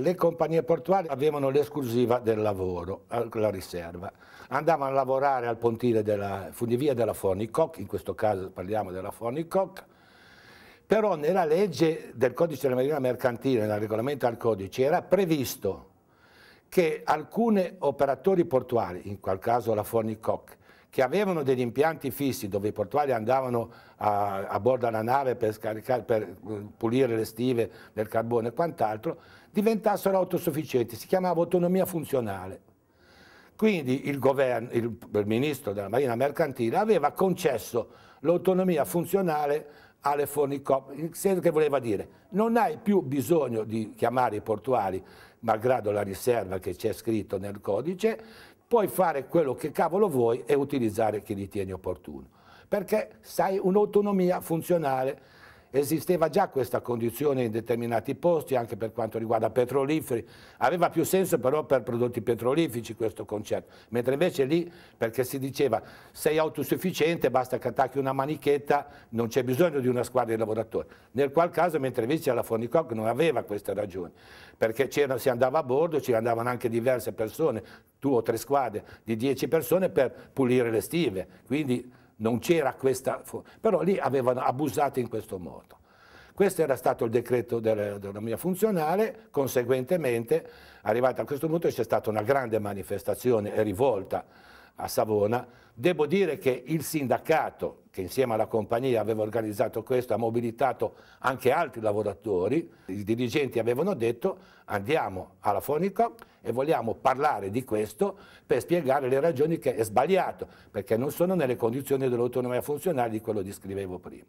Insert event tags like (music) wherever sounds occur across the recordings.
le compagnie portuali avevano l'esclusiva del lavoro, eh, la riserva. Andavano a lavorare al pontile della funivia della Fornicoc, in questo caso parliamo della Fornicoc, però nella legge del codice della marina mercantile, nel regolamento al codice, era previsto che alcuni operatori portuali, in qual caso la Fornicoc, che avevano degli impianti fissi dove i portuali andavano a, a bordo della nave per, scaricare, per mm, pulire le stive del carbone e quant'altro, diventassero autosufficienti, si chiamava autonomia funzionale. Quindi il, governo, il, il ministro della Marina Mercantile aveva concesso l'autonomia funzionale alle fornicop, nel senso che voleva dire non hai più bisogno di chiamare i portuali, malgrado la riserva che c'è scritto nel codice, puoi fare quello che cavolo vuoi e utilizzare chi ritieni opportuno, perché sai un'autonomia funzionale esisteva già questa condizione in determinati posti, anche per quanto riguarda petroliferi, aveva più senso però per prodotti petrolifici questo concetto, mentre invece lì, perché si diceva sei autosufficiente, basta che attacchi una manichetta, non c'è bisogno di una squadra di lavoratori, nel qual caso mentre invece la Fornicoc non aveva queste ragioni, perché si andava a bordo, ci andavano anche diverse persone, due o tre squadre di dieci persone per pulire le stive, quindi non c'era questa, però lì avevano abusato in questo modo. Questo era stato il decreto dell'autonomia funzionale, conseguentemente arrivato a questo punto c'è stata una grande manifestazione e rivolta a Savona. Devo dire che il sindacato, che insieme alla compagnia aveva organizzato questo, ha mobilitato anche altri lavoratori, i dirigenti avevano detto andiamo alla Fonico e vogliamo parlare di questo per spiegare le ragioni che è sbagliato, perché non sono nelle condizioni dell'autonomia funzionale di quello che scrivevo prima.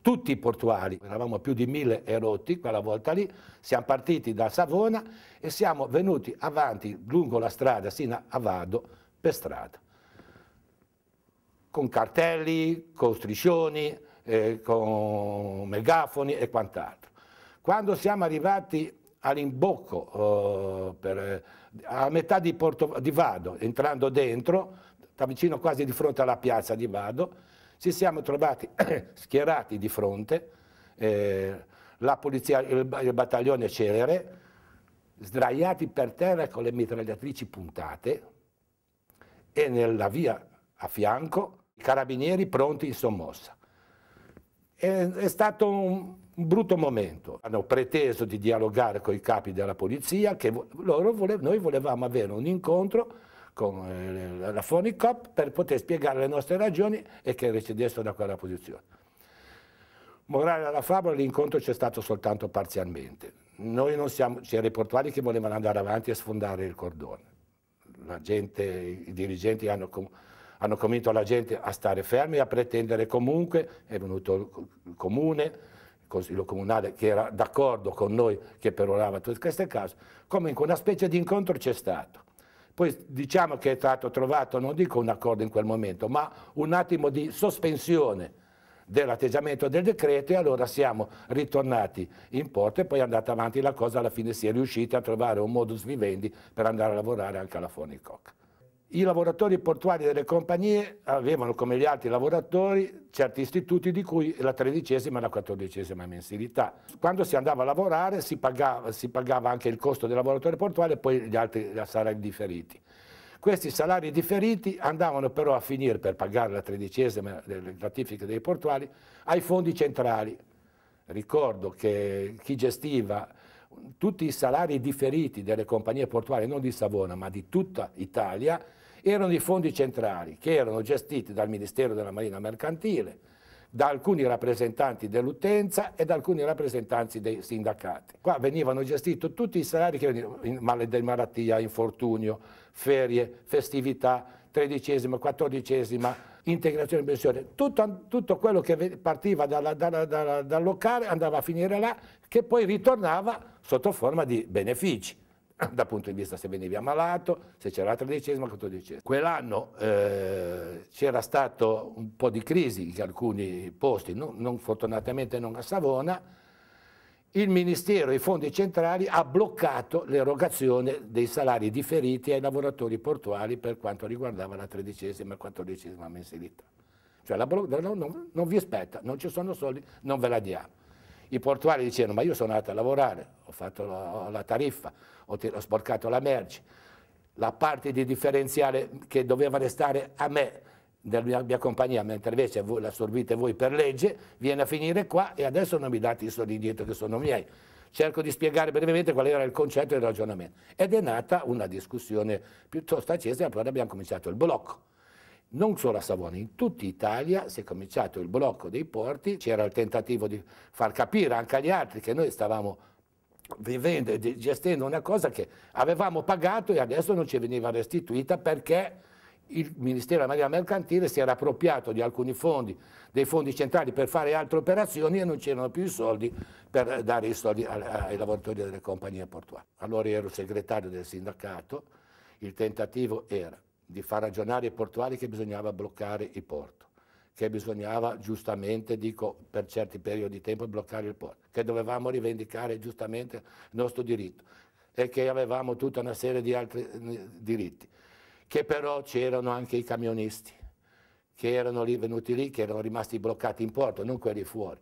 Tutti i portuali, eravamo più di mille erotti quella volta lì, siamo partiti da Savona e siamo venuti avanti lungo la strada sino a Vado per strada, con cartelli, con striscioni, eh, con megafoni e quant'altro. Quando siamo arrivati all'imbocco, eh, a metà di, Porto, di Vado, entrando dentro, vicino quasi di fronte alla piazza di Vado, ci siamo trovati (clears throat) schierati di fronte, eh, la polizia, il, il battaglione celere, sdraiati per terra con le mitragliatrici puntate e nella via a fianco i carabinieri pronti in sommossa è, è stato un, un brutto momento. Hanno preteso di dialogare con i capi della polizia, che vole, noi volevamo avere un incontro con eh, la Fonicop per poter spiegare le nostre ragioni e che recedessero da quella posizione. Morale alla favola, l'incontro c'è stato soltanto parzialmente. Noi non siamo, c'erano i portuali che volevano andare avanti e sfondare il cordone. La gente, i dirigenti hanno... Com- hanno convinto la gente a stare fermi e a pretendere comunque, è venuto il comune, il consiglio comunale che era d'accordo con noi che perorava tutte queste case, comunque una specie di incontro c'è stato. Poi diciamo che è stato trovato, non dico un accordo in quel momento, ma un attimo di sospensione dell'atteggiamento del decreto e allora siamo ritornati in porto e poi è andata avanti la cosa, alla fine si è riusciti a trovare un modus vivendi per andare a lavorare anche alla Fornicoca. I lavoratori portuali delle compagnie avevano come gli altri lavoratori certi istituti di cui la tredicesima e la quattordicesima mensilità. Quando si andava a lavorare si pagava, si pagava anche il costo del lavoratore portuale e poi gli altri salari differiti. Questi salari differiti andavano però a finire per pagare la tredicesima delle gratifiche dei portuali ai fondi centrali. Ricordo che chi gestiva tutti i salari differiti delle compagnie portuali, non di Savona ma di tutta Italia, erano i fondi centrali che erano gestiti dal Ministero della Marina Mercantile, da alcuni rappresentanti dell'utenza e da alcuni rappresentanti dei sindacati. Qua venivano gestiti tutti i salari che venivano in malattia, infortunio, ferie, festività, tredicesima, quattordicesima, integrazione in pensione, tutto, tutto, quello che partiva dalla, dalla, dalla, dal locale andava a finire là, che poi ritornava sotto forma di benefici. (coughs) dal punto di vista se venivi ammalato, se c'era la tredicesima, quattordicesima. Quell'anno eh, c'era stato un po' di crisi in alcuni posti, non, non, fortunatamente non a Savona, il Ministero e i fondi centrali ha bloccato l'erogazione dei salari differiti ai lavoratori portuali per quanto riguardava la tredicesima e quattordicesima mensilità. Cioè la, non, non vi aspetta, non ci sono soldi, non ve la diamo i portuali dicevano ma io sono andato a lavorare, ho fatto la, la tariffa, ho, ho sporcato la merce, la parte di differenziale che doveva restare a me della mia compagnia, mentre invece voi l'assorbite voi per legge, viene a finire qua e adesso non mi date i soldi indietro che sono miei. Cerco di spiegare brevemente qual era il concetto e il ragionamento. Ed è nata una discussione piuttosto accesa e poi abbiamo cominciato il blocco non solo a Savona, in tutta Italia si è cominciato il blocco dei porti, c'era il tentativo di far capire anche agli altri che noi stavamo vivendo e gestendo una cosa che avevamo pagato e adesso non ci veniva restituita perché il Ministero della Marina Mercantile si era appropriato di alcuni fondi, dei fondi centrali per fare altre operazioni e non c'erano più i soldi per dare i soldi ai lavoratori delle compagnie portuali. Allora ero segretario del sindacato, il tentativo era di far ragionare i portuali che bisognava bloccare il porto, che bisognava giustamente, dico per certi periodi di tempo, bloccare il porto, che dovevamo rivendicare giustamente il nostro diritto e che avevamo tutta una serie di altri eh, diritti, che però c'erano anche i camionisti, che erano lì venuti lì, che erano rimasti bloccati in porto, non quelli fuori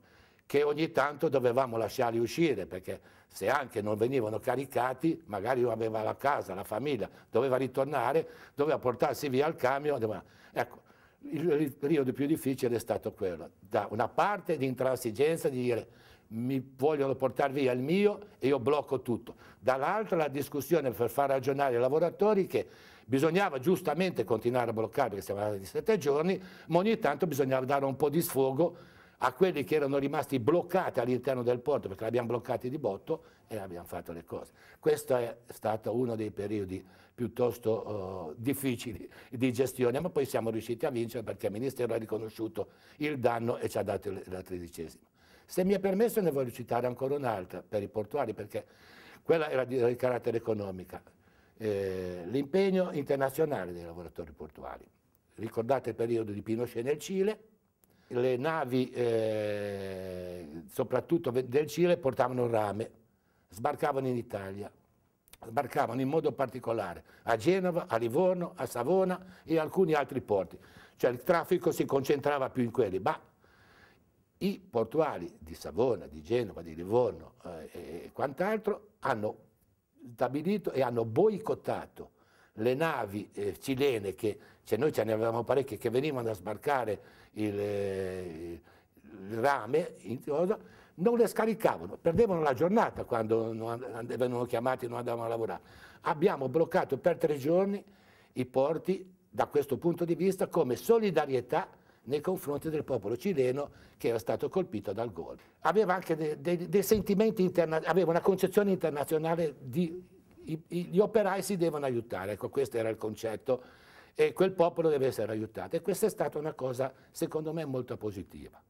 che ogni tanto dovevamo lasciarli uscire perché se anche non venivano caricati, magari aveva la casa, la famiglia, doveva ritornare, doveva portarsi via il camion. Ecco, il periodo più difficile è stato quello, da una parte di intransigenza, di dire mi vogliono portare via il mio e io blocco tutto, dall'altra la discussione per far ragionare i lavoratori che bisognava giustamente continuare a bloccare perché siamo andati di sette giorni, ma ogni tanto bisognava dare un po' di sfogo a quelli che erano rimasti bloccati all'interno del porto, perché l'abbiamo bloccati di botto e abbiamo fatto le cose. Questo è stato uno dei periodi piuttosto uh, difficili di gestione, ma poi siamo riusciti a vincere perché il Ministero ha riconosciuto il danno e ci ha dato la tredicesima. Se mi è permesso ne voglio citare ancora un'altra per i portuali, perché quella era di, di carattere economico. Eh, l'impegno internazionale dei lavoratori portuali. Ricordate il periodo di Pinochet nel Cile, le navi, eh, soprattutto del Cile, portavano rame, sbarcavano in Italia, sbarcavano in modo particolare a Genova, a Livorno, a Savona e alcuni altri porti. Cioè il traffico si concentrava più in quelli, ma i portuali di Savona, di Genova, di Livorno eh, e quant'altro hanno stabilito e hanno boicottato le navi eh, cilene, che cioè noi ce ne avevamo parecchie, che venivano a sbarcare il, eh, il rame, in cosa, non le scaricavano, perdevano la giornata quando non, venivano chiamati e non andavano a lavorare. Abbiamo bloccato per tre giorni i porti da questo punto di vista come solidarietà nei confronti del popolo cileno che era stato colpito dal gol. Aveva anche dei, dei, dei sentimenti internazionali, aveva una concezione internazionale di i, i, gli operai si devono aiutare, ecco questo era il concetto e quel popolo deve essere aiutato e questa è stata una cosa secondo me molto positiva.